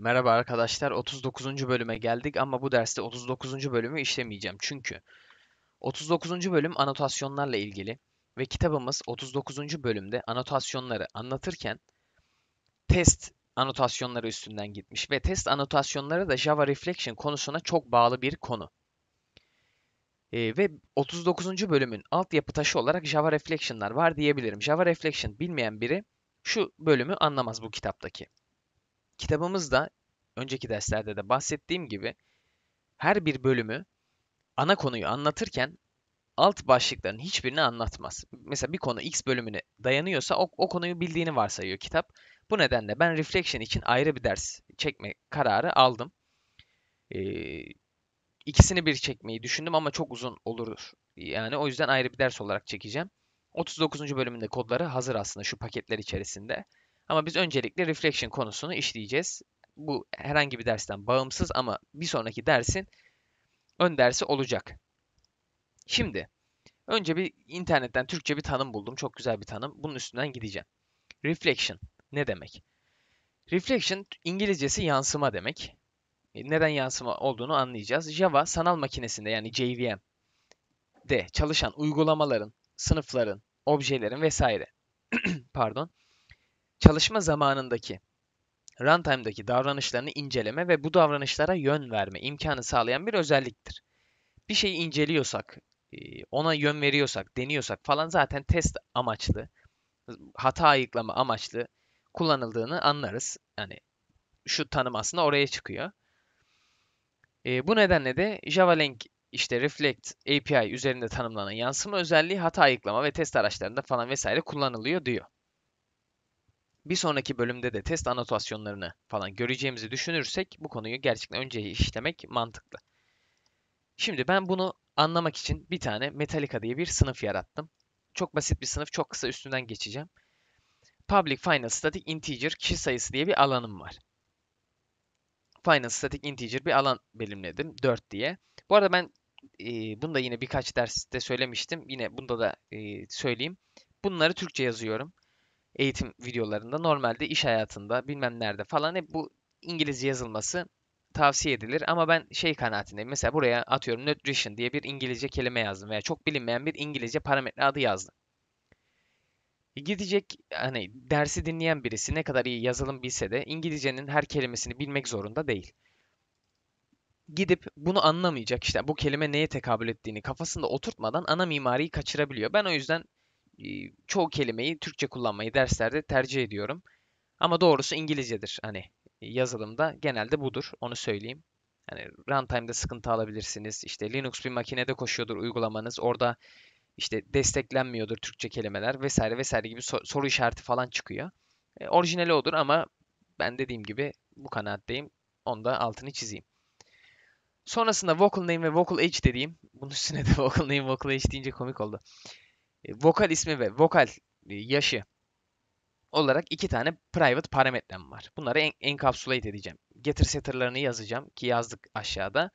Merhaba arkadaşlar, 39. bölüme geldik ama bu derste 39. bölümü işlemeyeceğim çünkü 39. bölüm anotasyonlarla ilgili ve kitabımız 39. bölümde anotasyonları anlatırken test anotasyonları üstünden gitmiş ve test anotasyonları da Java Reflection konusuna çok bağlı bir konu. E, ve 39. bölümün altyapı taşı olarak Java Reflection'lar var diyebilirim. Java Reflection bilmeyen biri şu bölümü anlamaz bu kitaptaki. Kitabımızda önceki derslerde de bahsettiğim gibi her bir bölümü ana konuyu anlatırken alt başlıkların hiçbirini anlatmaz. Mesela bir konu X bölümüne dayanıyorsa o, o konuyu bildiğini varsayıyor kitap. Bu nedenle ben Reflection için ayrı bir ders çekme kararı aldım. Ee, ikisini bir çekmeyi düşündüm ama çok uzun olur. Yani o yüzden ayrı bir ders olarak çekeceğim. 39. bölümünde kodları hazır aslında şu paketler içerisinde. Ama biz öncelikle reflection konusunu işleyeceğiz. Bu herhangi bir dersten bağımsız ama bir sonraki dersin ön dersi olacak. Şimdi önce bir internetten Türkçe bir tanım buldum. Çok güzel bir tanım. Bunun üstünden gideceğim. Reflection ne demek? Reflection İngilizcesi yansıma demek. E, neden yansıma olduğunu anlayacağız. Java sanal makinesinde yani JVM de çalışan uygulamaların, sınıfların, objelerin vesaire pardon çalışma zamanındaki runtime'daki davranışlarını inceleme ve bu davranışlara yön verme imkanı sağlayan bir özelliktir. Bir şeyi inceliyorsak, e, ona yön veriyorsak, deniyorsak falan zaten test amaçlı, hata ayıklama amaçlı kullanıldığını anlarız. Yani şu tanım aslında oraya çıkıyor. E, bu nedenle de JavaLink işte Reflect API üzerinde tanımlanan yansıma özelliği hata ayıklama ve test araçlarında falan vesaire kullanılıyor diyor bir sonraki bölümde de test anotasyonlarını falan göreceğimizi düşünürsek bu konuyu gerçekten önce işlemek mantıklı. Şimdi ben bunu anlamak için bir tane Metallica diye bir sınıf yarattım. Çok basit bir sınıf, çok kısa üstünden geçeceğim. Public Final Static Integer kişi sayısı diye bir alanım var. Final Static Integer bir alan belirledim 4 diye. Bu arada ben e, bunu da yine birkaç derste söylemiştim. Yine bunda da e, söyleyeyim. Bunları Türkçe yazıyorum eğitim videolarında normalde iş hayatında bilmem nerede falan hep bu İngilizce yazılması tavsiye edilir. Ama ben şey kanaatindeyim. Mesela buraya atıyorum nutrition diye bir İngilizce kelime yazdım veya çok bilinmeyen bir İngilizce parametre adı yazdım. E, gidecek hani dersi dinleyen birisi ne kadar iyi yazılım bilse de İngilizcenin her kelimesini bilmek zorunda değil. Gidip bunu anlamayacak işte bu kelime neye tekabül ettiğini kafasında oturtmadan ana mimariyi kaçırabiliyor. Ben o yüzden çoğu kelimeyi Türkçe kullanmayı derslerde tercih ediyorum. Ama doğrusu İngilizcedir hani yazılımda genelde budur onu söyleyeyim. Hani runtime'da sıkıntı alabilirsiniz. İşte Linux bir makinede koşuyordur uygulamanız. Orada işte desteklenmiyordur Türkçe kelimeler vesaire vesaire gibi soru işareti falan çıkıyor. E, orijinali odur ama ben dediğim gibi bu kanaatteyim. Onu da altını çizeyim. Sonrasında vocal name ve vocal age dediğim. Bunun üstüne de vocal name, vocal age deyince komik oldu. E, vokal ismi ve vokal e, yaşı olarak iki tane private parametrem var. Bunları en encapsulate edeceğim. Getir setter'larını yazacağım ki yazdık aşağıda.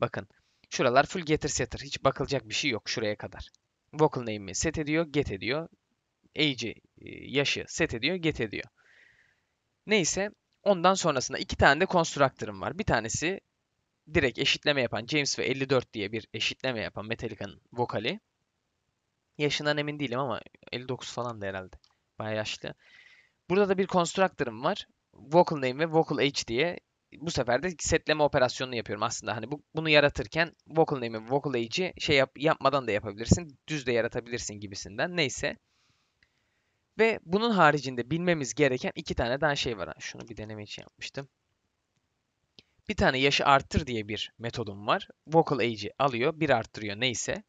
Bakın şuralar full getir setter. Hiç bakılacak bir şey yok şuraya kadar. Vocal name'i set ediyor, get ediyor. Age'i, e, yaşı set ediyor, get ediyor. Neyse ondan sonrasında iki tane de constructor'ım var. Bir tanesi direkt eşitleme yapan James ve 54 diye bir eşitleme yapan Metallica'nın vokali. Yaşından emin değilim ama 59 falan da herhalde. Bayağı yaşlı. Burada da bir constructor'ım var. Vocal name ve vocal h diye. Bu sefer de setleme operasyonunu yapıyorum aslında. Hani bu, bunu yaratırken vocal name'i ve vocal h'i şey yap, yapmadan da yapabilirsin. Düz de yaratabilirsin gibisinden. Neyse. Ve bunun haricinde bilmemiz gereken iki tane daha şey var. Şunu bir deneme için yapmıştım. Bir tane yaşı arttır diye bir metodum var. Vocal age'i alıyor, bir arttırıyor neyse.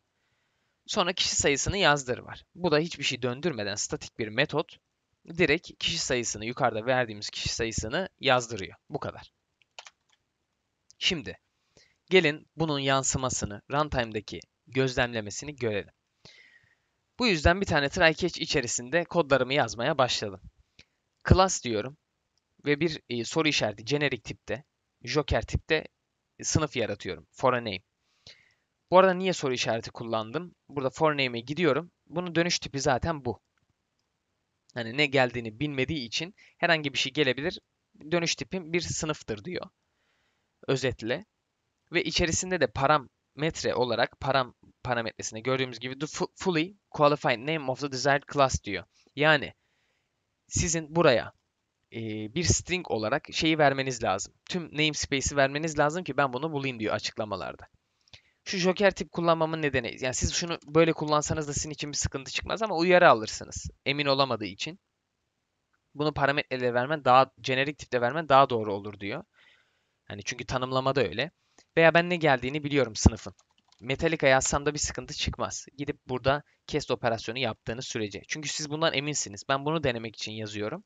Sonra kişi sayısını yazdır var. Bu da hiçbir şey döndürmeden statik bir metot direkt kişi sayısını yukarıda verdiğimiz kişi sayısını yazdırıyor. Bu kadar. Şimdi gelin bunun yansımasını runtime'daki gözlemlemesini görelim. Bu yüzden bir tane try catch içerisinde kodlarımı yazmaya başladım. Class diyorum ve bir e, soru işareti generic tipte, joker tipte e, sınıf yaratıyorum for a name. Bu arada niye soru işareti kullandım? Burada for name'e gidiyorum. Bunun dönüş tipi zaten bu. Hani ne geldiğini bilmediği için herhangi bir şey gelebilir. Dönüş tipim bir sınıftır diyor. Özetle. Ve içerisinde de parametre olarak param parametresine gördüğümüz gibi fully qualified name of the desired class diyor. Yani sizin buraya e, bir string olarak şeyi vermeniz lazım. Tüm namespace'i vermeniz lazım ki ben bunu bulayım diyor açıklamalarda şu joker tip kullanmamın nedeni. Yani siz şunu böyle kullansanız da sizin için bir sıkıntı çıkmaz ama uyarı alırsınız. Emin olamadığı için. Bunu parametreyle vermen daha jenerik tipte vermen daha doğru olur diyor. Hani çünkü tanımlama da öyle. Veya ben ne geldiğini biliyorum sınıfın. Metallica yazsam da bir sıkıntı çıkmaz. Gidip burada cast operasyonu yaptığınız sürece. Çünkü siz bundan eminsiniz. Ben bunu denemek için yazıyorum.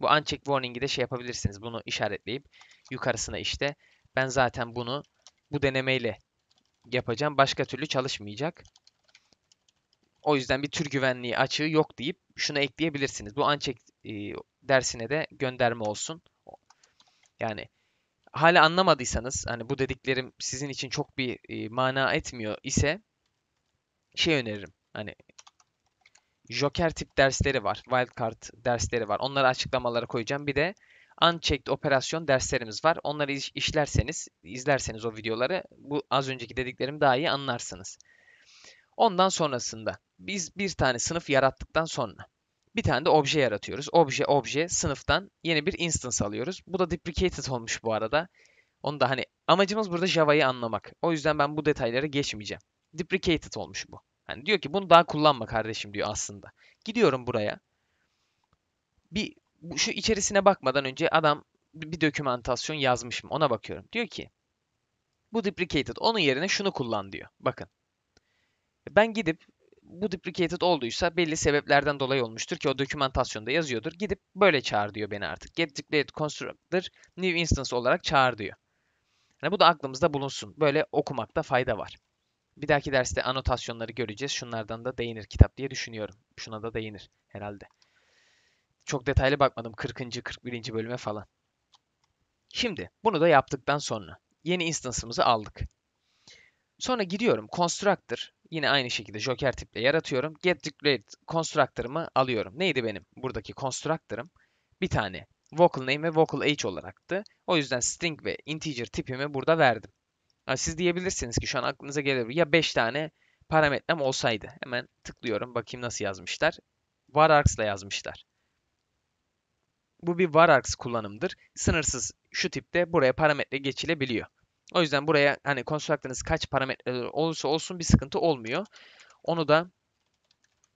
Bu uncheck warning'i de şey yapabilirsiniz. Bunu işaretleyip yukarısına işte ben zaten bunu bu denemeyle yapacağım. Başka türlü çalışmayacak. O yüzden bir tür güvenliği açığı yok deyip şunu ekleyebilirsiniz. Bu ancak e, dersine de gönderme olsun. Yani hala anlamadıysanız hani bu dediklerim sizin için çok bir e, mana etmiyor ise şey öneririm. Hani Joker tip dersleri var. Wildcard dersleri var. Onları açıklamalara koyacağım. Bir de unchecked operasyon derslerimiz var. Onları işlerseniz, izlerseniz o videoları bu az önceki dediklerim daha iyi anlarsınız. Ondan sonrasında biz bir tane sınıf yarattıktan sonra bir tane de obje yaratıyoruz. Obje, obje, sınıftan yeni bir instance alıyoruz. Bu da deprecated olmuş bu arada. Onu da hani amacımız burada Java'yı anlamak. O yüzden ben bu detaylara geçmeyeceğim. Deprecated olmuş bu. Hani diyor ki bunu daha kullanma kardeşim diyor aslında. Gidiyorum buraya. Bir şu içerisine bakmadan önce adam bir dokümantasyon yazmışım. Ona bakıyorum. Diyor ki bu duplicated Onun yerine şunu kullan diyor. Bakın. Ben gidip bu duplicated olduysa belli sebeplerden dolayı olmuştur ki o dokümantasyonda yazıyordur. Gidip böyle çağır diyor beni artık. Get declared constructor new instance olarak çağır diyor. Yani bu da aklımızda bulunsun. Böyle okumakta fayda var. Bir dahaki derste anotasyonları göreceğiz. Şunlardan da değinir kitap diye düşünüyorum. Şuna da değinir herhalde. Çok detaylı bakmadım 40. 41. bölüme falan. Şimdi bunu da yaptıktan sonra yeni instance'ımızı aldık. Sonra gidiyorum constructor. Yine aynı şekilde joker tiple yaratıyorum. Get declared constructor'ımı alıyorum. Neydi benim buradaki constructor'ım? Bir tane vocal name ve vocal age olaraktı. O yüzden string ve integer tipimi burada verdim. Yani siz diyebilirsiniz ki şu an aklınıza gelir, Ya 5 tane parametrem olsaydı. Hemen tıklıyorum. Bakayım nasıl yazmışlar. Varargs ile yazmışlar. Bu bir varargs kullanımdır. Sınırsız şu tipte buraya parametre geçilebiliyor. O yüzden buraya hani construct'ınız kaç parametre olursa olsun bir sıkıntı olmuyor. Onu da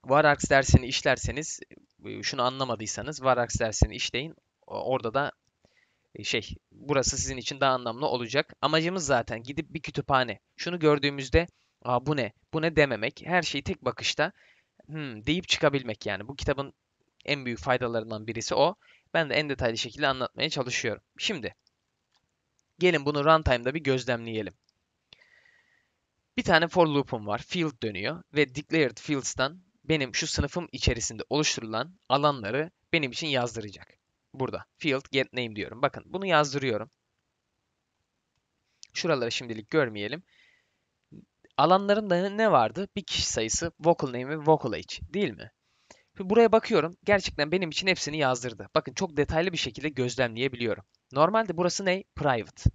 varargs dersini işlerseniz e, şunu anlamadıysanız varargs dersini işleyin. Orada da e, şey burası sizin için daha anlamlı olacak. Amacımız zaten gidip bir kütüphane. Şunu gördüğümüzde Aa, bu ne bu ne dememek. Her şeyi tek bakışta hmm, deyip çıkabilmek yani. Bu kitabın en büyük faydalarından birisi o. Ben de en detaylı şekilde anlatmaya çalışıyorum. Şimdi gelin bunu runtime'da bir gözlemleyelim. Bir tane for loop'um var. Field dönüyor ve declared fields'tan benim şu sınıfım içerisinde oluşturulan alanları benim için yazdıracak. Burada field get name diyorum. Bakın bunu yazdırıyorum. Şuraları şimdilik görmeyelim. Alanlarında ne vardı? Bir kişi sayısı vocal name ve vocal age değil mi? Şimdi buraya bakıyorum. Gerçekten benim için hepsini yazdırdı. Bakın çok detaylı bir şekilde gözlemleyebiliyorum. Normalde burası ne? Private.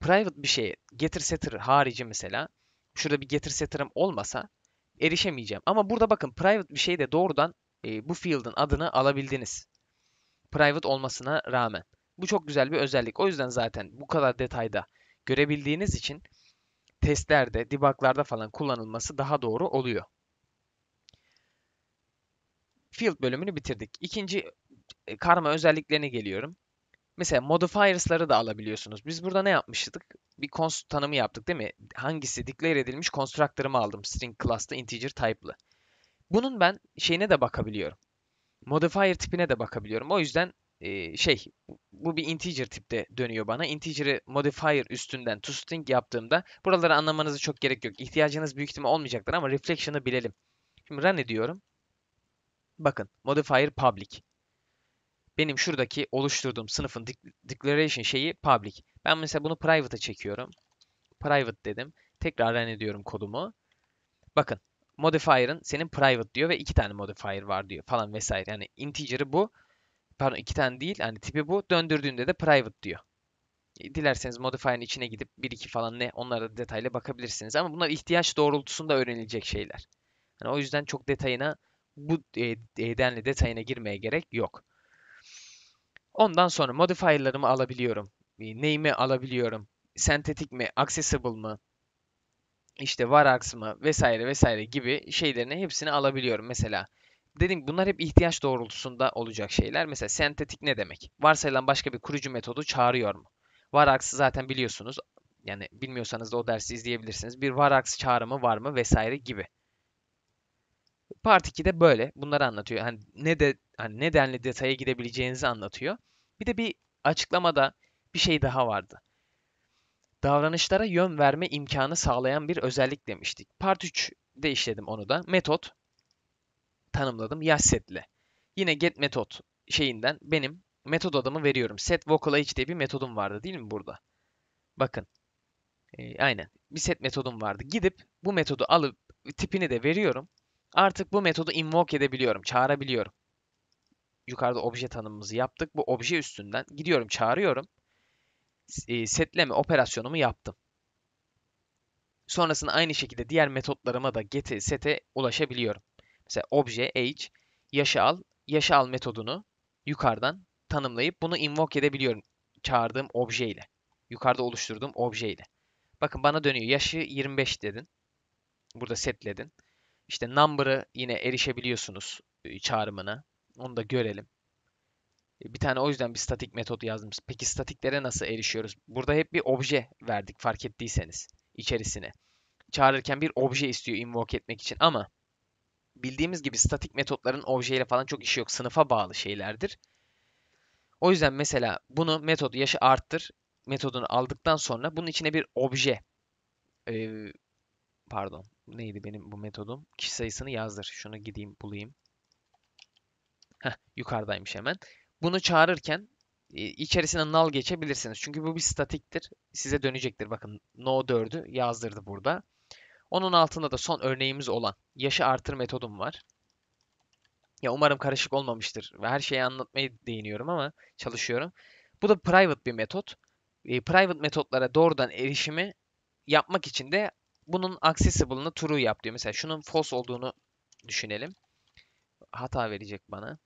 Private bir şey getir setter harici mesela. Şurada bir getir setter'ım olmasa erişemeyeceğim. Ama burada bakın private bir şey de doğrudan e, bu field'ın adını alabildiniz. Private olmasına rağmen. Bu çok güzel bir özellik. O yüzden zaten bu kadar detayda görebildiğiniz için testlerde, debug'larda falan kullanılması daha doğru oluyor. Field bölümünü bitirdik. İkinci e, karma özelliklerine geliyorum. Mesela modifiers'ları da alabiliyorsunuz. Biz burada ne yapmıştık? Bir const tanımı yaptık değil mi? Hangisi declare edilmiş constructor'ımı aldım. String class'ta integer type'lı. Bunun ben şeyine de bakabiliyorum. Modifier tipine de bakabiliyorum. O yüzden e, şey bu bir integer tipte dönüyor bana. Integer'ı modifier üstünden toString yaptığımda buraları anlamanızı çok gerek yok. İhtiyacınız büyük ihtimal olmayacaktır ama reflection'ı bilelim. Şimdi run ediyorum. Bakın modifier public. Benim şuradaki oluşturduğum sınıfın declaration şeyi public. Ben mesela bunu private'a çekiyorum. Private dedim. Tekrar ediyorum kodumu. Bakın modifier'ın senin private diyor ve iki tane modifier var diyor falan vesaire. Yani integer'ı bu. Pardon iki tane değil. yani tipi bu. Döndürdüğünde de private diyor. E, dilerseniz modifier'ın içine gidip 1-2 falan ne onlara da detaylı bakabilirsiniz. Ama bunlar ihtiyaç doğrultusunda öğrenilecek şeyler. Yani o yüzden çok detayına bu e, denli detayına girmeye gerek yok. Ondan sonra modifierlarımı alabiliyorum. E, name'i alabiliyorum. Sentetik mi, accessible mı, işte varaks mı vesaire vesaire gibi şeylerini hepsini alabiliyorum. Mesela dedim bunlar hep ihtiyaç doğrultusunda olacak şeyler. Mesela sentetik ne demek? Varsayılan başka bir kurucu metodu çağırıyor mu? Varaks'ı zaten biliyorsunuz. Yani bilmiyorsanız da o dersi izleyebilirsiniz. Bir varaks çağrımı var mı vesaire gibi. Part 2'de böyle. Bunları anlatıyor. Hani ne de hani nedenli detaya gidebileceğinizi anlatıyor. Bir de bir açıklamada bir şey daha vardı. Davranışlara yön verme imkanı sağlayan bir özellik demiştik. Part 3'de işledim onu da. Metot tanımladım yaş setle. Yine get metot şeyinden benim metod adımı veriyorum. Set vocalize diye bir metodum vardı değil mi burada? Bakın. E, aynen. Bir set metodum vardı. Gidip bu metodu alıp tipini de veriyorum. Artık bu metodu invoke edebiliyorum, çağırabiliyorum. Yukarıda obje tanımımızı yaptık. Bu obje üstünden gidiyorum, çağırıyorum. E, setleme operasyonumu yaptım. Sonrasında aynı şekilde diğer metotlarıma da get'e, set'e ulaşabiliyorum. Mesela obje, age, yaşa al, yaşa al metodunu yukarıdan tanımlayıp bunu invoke edebiliyorum çağırdığım obje ile. Yukarıda oluşturduğum obje ile. Bakın bana dönüyor. Yaşı 25 dedin. Burada setledin. İşte number'ı yine erişebiliyorsunuz e, çağrımına. Onu da görelim. E, bir tane o yüzden bir statik metodu yazdım. Peki statiklere nasıl erişiyoruz? Burada hep bir obje verdik fark ettiyseniz içerisine. Çağırırken bir obje istiyor invoke etmek için ama bildiğimiz gibi statik metotların objeyle falan çok işi yok. Sınıfa bağlı şeylerdir. O yüzden mesela bunu metodu yaşı arttır metodunu aldıktan sonra bunun içine bir obje e, pardon neydi benim bu metodum? Kişi sayısını yazdır. Şunu gideyim bulayım. Heh, yukarıdaymış hemen. Bunu çağırırken e, içerisine null geçebilirsiniz. Çünkü bu bir statiktir. Size dönecektir. Bakın no 4'ü yazdırdı burada. Onun altında da son örneğimiz olan yaşı artır metodum var. Ya umarım karışık olmamıştır. Ve her şeyi anlatmaya değiniyorum ama çalışıyorum. Bu da private bir metot. E, private metotlara doğrudan erişimi yapmak için de bunun accessible'ını true yap diyor. Mesela şunun false olduğunu düşünelim. Hata verecek bana.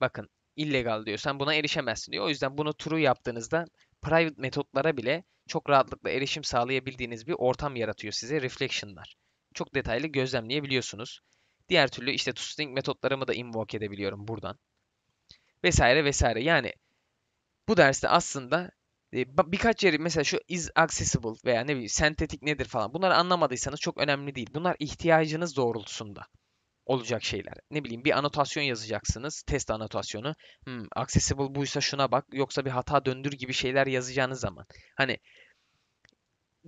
Bakın illegal diyor. Sen buna erişemezsin diyor. O yüzden bunu true yaptığınızda private metotlara bile çok rahatlıkla erişim sağlayabildiğiniz bir ortam yaratıyor size reflection'lar. Çok detaylı gözlemleyebiliyorsunuz. Diğer türlü işte toString metotlarımı da invoke edebiliyorum buradan. Vesaire vesaire. Yani bu derste aslında birkaç yeri mesela şu is accessible veya ne bileyim sentetik nedir falan bunları anlamadıysanız çok önemli değil. Bunlar ihtiyacınız doğrultusunda olacak şeyler. Ne bileyim bir anotasyon yazacaksınız. Test anotasyonu. Hmm, accessible buysa şuna bak. Yoksa bir hata döndür gibi şeyler yazacağınız zaman. Hani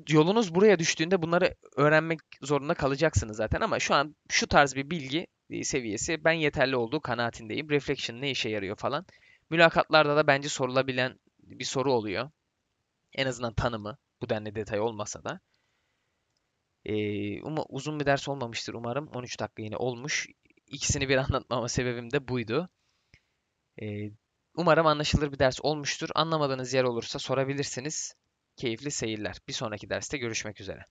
yolunuz buraya düştüğünde bunları öğrenmek zorunda kalacaksınız zaten. Ama şu an şu tarz bir bilgi e, seviyesi ben yeterli olduğu kanaatindeyim. Reflection ne işe yarıyor falan. Mülakatlarda da bence sorulabilen bir soru oluyor. En azından tanımı. Bu denli detay olmasa da. Ee, um uzun bir ders olmamıştır umarım. 13 dakika yine olmuş. İkisini bir anlatmama sebebim de buydu. Ee, umarım anlaşılır bir ders olmuştur. Anlamadığınız yer olursa sorabilirsiniz. Keyifli seyirler. Bir sonraki derste görüşmek üzere.